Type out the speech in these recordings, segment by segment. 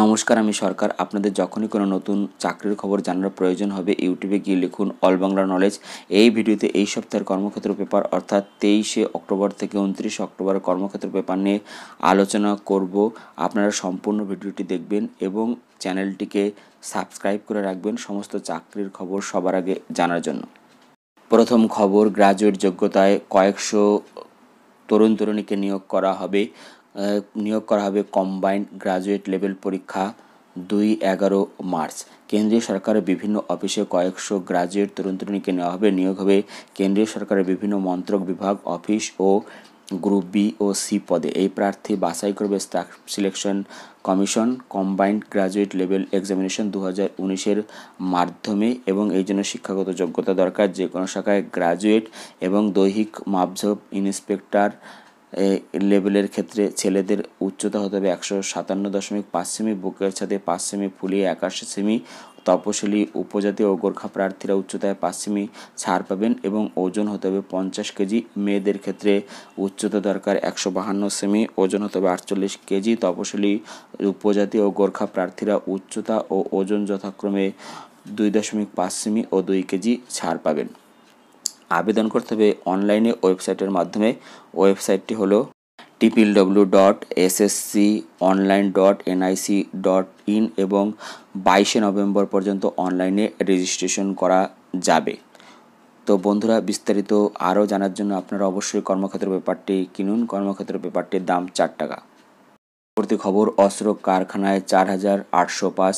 নমস্কার আমি সরকার আপনাদের যখনই কোনো নতুন চাকরির খবর জানার প্রয়োজন হবে ইউটিউবে গিয়ে লিখুন অল বাংলা নলেজ এই ভিডিওতে এই সপ্তাহের কর্মক্ষেত্র পেপার অর্থাৎ তেইশে অক্টোবর থেকে উনত্রিশে অক্টোবর কর্মক্ষেত্র পেপার নিয়ে আলোচনা করব আপনারা সম্পূর্ণ ভিডিওটি দেখবেন এবং চ্যানেলটিকে সাবস্ক্রাইব করে রাখবেন সমস্ত চাকরির খবর সবার আগে জানার জন্য প্রথম খবর গ্রাজুয়েট যোগ্যতায় কয়েকশো তরুণ তরুণীকে নিয়োগ করা হবে নিয়োগ করা হবে কম্বাইন্ড গ্রাজুয়েট লেভেল পরীক্ষা দুই এগারো মার্চ কেন্দ্রীয় সরকারের বিভিন্ন অফিসে কয়েকশো গ্রাজুয়েট তরুণ তরুণীকে নেওয়া হবে নিয়োগ হবে কেন্দ্রীয় সরকারের বিভিন্ন মন্ত্রক বিভাগ অফিস ও গ্রুপ বি ও সি পদে এই প্রার্থী বাছাই করবে staff selection commission combined graduate level examination দু হাজার উনিশের মাধ্যমে এবং এই জন্য শিক্ষাগত যোগ্যতা দরকার যে কোনো শাখায় গ্রাজুয়েট এবং দৈহিক মাপঝোপ ইন্সপেক্টর লেভেলের ক্ষেত্রে ছেলেদের উচ্চতা হতে হবে একশো সাতান্ন দশমিক পাঁচ সেমি বুকের ছাদে পাঁচ সেমি ফুলিয়ে একাশি সেমি তপশিলি উপজাতি ও গোর্খা প্রার্থীরা উচ্চতায় পাঁচ সেমি ছাড় পাবেন এবং ওজন হতে হবে পঞ্চাশ কেজি মেয়েদের ক্ষেত্রে উচ্চতা দরকার একশো বাহান্ন সেমি ওজন হতে হবে আটচল্লিশ কেজি তপশিলি উপজাতি ও গোর্খা প্রার্থীরা উচ্চতা ও ওজন যথাক্রমে দুই দশমিক পাঁচ সেমি ও দুই কেজি ছাড় পাবেন আবেদন করতে হবে অনলাইনে ওয়েবসাইটের মাধ্যমে ওয়েবসাইটটি হলো triple W dot SSC online dot NIC dot in এবং বাইশে নভেম্বর পর্যন্ত অনলাইনে রেজিস্ট্রেশন করা যাবে তো বন্ধুরা বিস্তারিত আরও জানার জন্য আপনারা অবশ্যই কর্মক্ষেত্র পেপারটি কিনুন কর্মক্ষেত্র পেপারটির দাম চার টাকা পরবর্তী খবর অস্ত্র কারখানায় চার হাজার আটশো পাস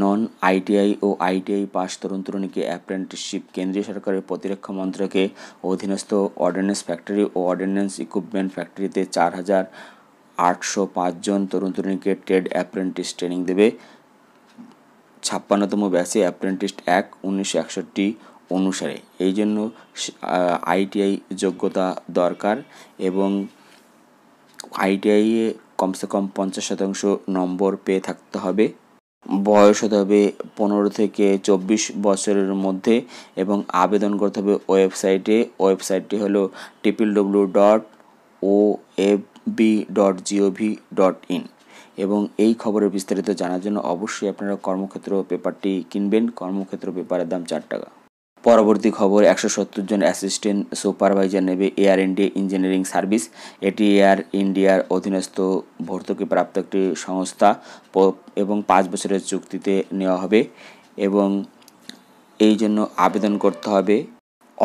নন আইটিআই ও আইটিআই পাস তরুণ তরুণীকে অ্যাপ্রেন্টিসশিপ কেন্দ্রীয় সরকারের প্রতিরক্ষা মন্ত্রকে অধীনস্থ অর্ডিন্যান্স ফ্যাক্টরি ও অর্ডিন্যান্স ইকুইপমেন্ট ফ্যাক্টরিতে চার হাজার আটশো পাঁচজন তরুণ তরুণীকে ট্রেড অ্যাপ্রেন্টিস ট্রেনিং দেবে ছাপ্পান্নতম ব্যাসে অ্যাপ্রেন্টিস এক উনিশশো একষট্টি অনুসারে এই জন্য আইটিআই যোগ্যতা দরকার এবং আইটিআইয়ে কমসে কম পঞ্চাশ শতাংশ নম্বর পেয়ে থাকতে হবে বয়স হতে হবে পনেরো থেকে চব্বিশ বছরের মধ্যে এবং আবেদন করতে হবে ওয়েবসাইটে ওয়েবসাইটটি হলো triple W dot O F B dot G O V dot in এবং এই খবরের বিস্তারিত জানার জন্য অবশ্যই আপনারা কর্মক্ষেত্র পেপারটি কিনবেন কর্মক্ষেত্র পেপারের দাম চার টাকা পরবর্তী খবর একশো সত্তর জন অ্যাসিস্ট্যান্ট সুপারভাইজার নেবে এয়ার ইন্ডিয়া ইঞ্জিনিয়ারিং সার্ভিস এটি এয়ার ইন্ডিয়ার অধীনস্থ ভর্তুকিপ্রাপ্ত একটি সংস্থা এবং পাঁচ বছরের চুক্তিতে নেওয়া হবে এবং এই জন্য আবেদন করতে হবে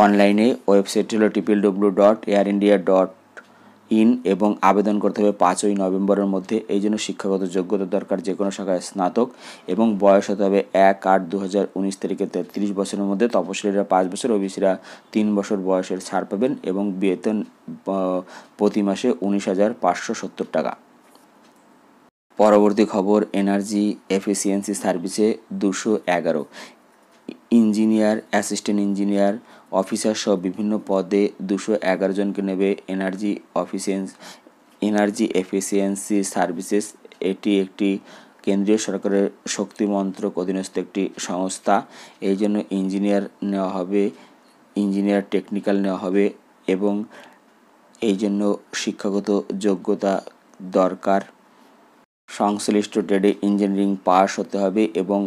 অনলাইনে ওয়েবসাইট হলো triple W dot Air India dot in এবং আবেদন করতে হবে পাঁচই নভেম্বরের মধ্যে এই জন্য শিক্ষাগত যোগ্যতা দরকার যে কোনো শাখায় স্নাতক এবং বয়স হতে হবে এক আট দু হাজার উনিশ তারিখে তেত্রিশ বছরের মধ্যে তপশিলীরা পাঁচ বছর ওবিসিরা তিন বছর বয়সের ছাড় পাবেন এবং বেতন প্রতি মাসে উনিশ হাজার পাঁচশো সত্তর টাকা পরবর্তী খবর এনার্জি এফিসিয়েন্সি সার্ভিসে দুশো এগারো ইঞ্জিনিয়ার অ্যাসিস্ট্যান্ট ইঞ্জিনিয়ার অফিসার সহ বিভিন্ন পদে দুশো এগারো জনকে নেবে energy efficiency energy efficiency services এটি একটি কেন্দ্রীয় সরকারের শক্তি মন্ত্রক অধীনস্থ একটি সংস্থা এই জন্য ইঞ্জিনিয়ার নেওয়া হবে ইঞ্জিনিয়ার টেকনিক্যাল নেওয়া হবে এবং এই জন্য শিক্ষাগত যোগ্যতা দরকার সংশ্লিষ্ট ট্রেডে ইঞ্জিনিয়ারিং পাস হতে হবে এবং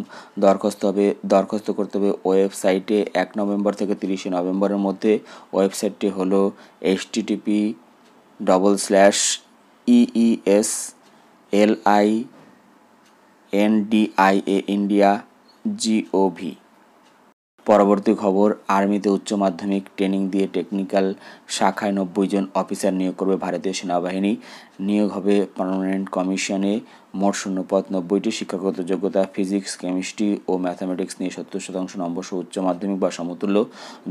দরখাস্ত হবে দরখাস্ত করতে হবে ওয়েবসাইটে এক নভেম্বর থেকে তিরিশে নভেম্বরের মধ্যে ওয়েবসাইটটি হলো HTTP double slash E S L I N D I A India G O V পরবর্তী খবর আর্মিতে উচ্চ মাধ্যমিক ট্রেনিং দিয়ে টেকনিক্যাল শাখায় নব্বই জন অফিসার নিয়োগ করবে ভারতীয় সেনাবাহিনী নিয়োগ হবে পার্মানেন্ট কমিশনে মোট পথ নব্বইটি শিক্ষাগত যোগ্যতা ফিজিক্স কেমিস্ট্রি ও ম্যাথামেটিক্স নিয়ে সত্তর শতাংশ নম্বর উচ্চ মাধ্যমিক বা সমতুল্য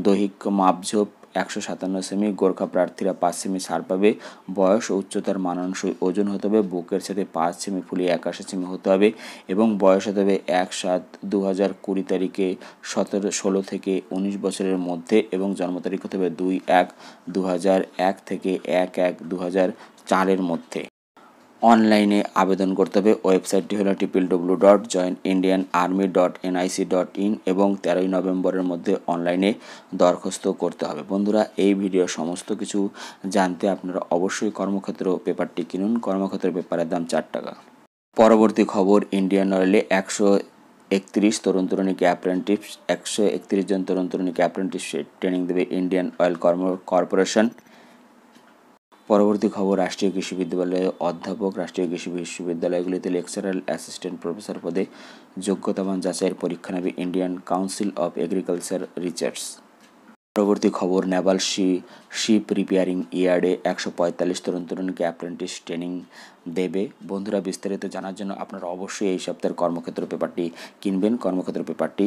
দৈহিক মাপঝোপ একশো সাতান্ন সেমি গোর্খা প্রার্থীরা পাঁচ সেমি ছাড় পাবে বয়স ও উচ্চতার মানানসই ওজন হতে হবে বুকের সাথে পাঁচ সেমি ফুলিয়ে একাশি সেমি হতে হবে এবং বয়স হতে হবে এক সাত দু হাজার কুড়ি তারিখে সতেরো ষোলো থেকে উনিশ বছরের মধ্যে এবং জন্ম তারিখ হতে হবে দুই এক দু হাজার এক থেকে এক এক দু হাজার চারের মধ্যে অনলাইনে আবেদন করতে হবে ওয়েবসাইটটি হলো triple W dot join Indian army dot NIC dot in এবং তেরোই নভেম্বরের মধ্যে অনলাইনে দরখাস্ত করতে হবে বন্ধুরা এই ভিডিও সমস্ত কিছু জানতে আপনারা অবশ্যই কর্মক্ষেত্র পেপারটি কিনুন কর্মক্ষেত্র পেপারের দাম চার টাকা পরবর্তী খবর ইন্ডিয়ান অয়েলে একশো একত্রিশ তরুণ তরুণীকে অ্যাপ্রেন্টিস একশো একত্রিশ জন তরুণ তরুণীকে অ্যাপ্রেন্টিপশিপ ট্রেনিং দেবে ইন্ডিয়ান অয়েল কর্ম কর্পোরেশন পরবর্তী খবর রাষ্ট্রীয় কৃষি বিদ্যালয়ে অধ্যাপক রাষ্ট্রীয় কৃষি বিশ্ববিদ্যালয়গুলিতে লেকচারাল অ্যাসিস্ট্যান্ট প্রফেসর পদে যোগ্যতামান যাচাইয়ের পরীক্ষা নেবে Indian council of agriculture research পরবর্তী খবর নেভাল শি শিপ রিপেয়ারিং ইয়ার্ডে একশো পঁয়তাল্লিশ তরুণ তরুণীকে অ্যাপ্রেন্টিস ট্রেনিং দেবে বন্ধুরা বিস্তারিত জানার জন্য আপনারা অবশ্যই এই সপ্তাহের কর্মক্ষেত্র পেপারটি কিনবেন কর্মক্ষেত্র পেপারটি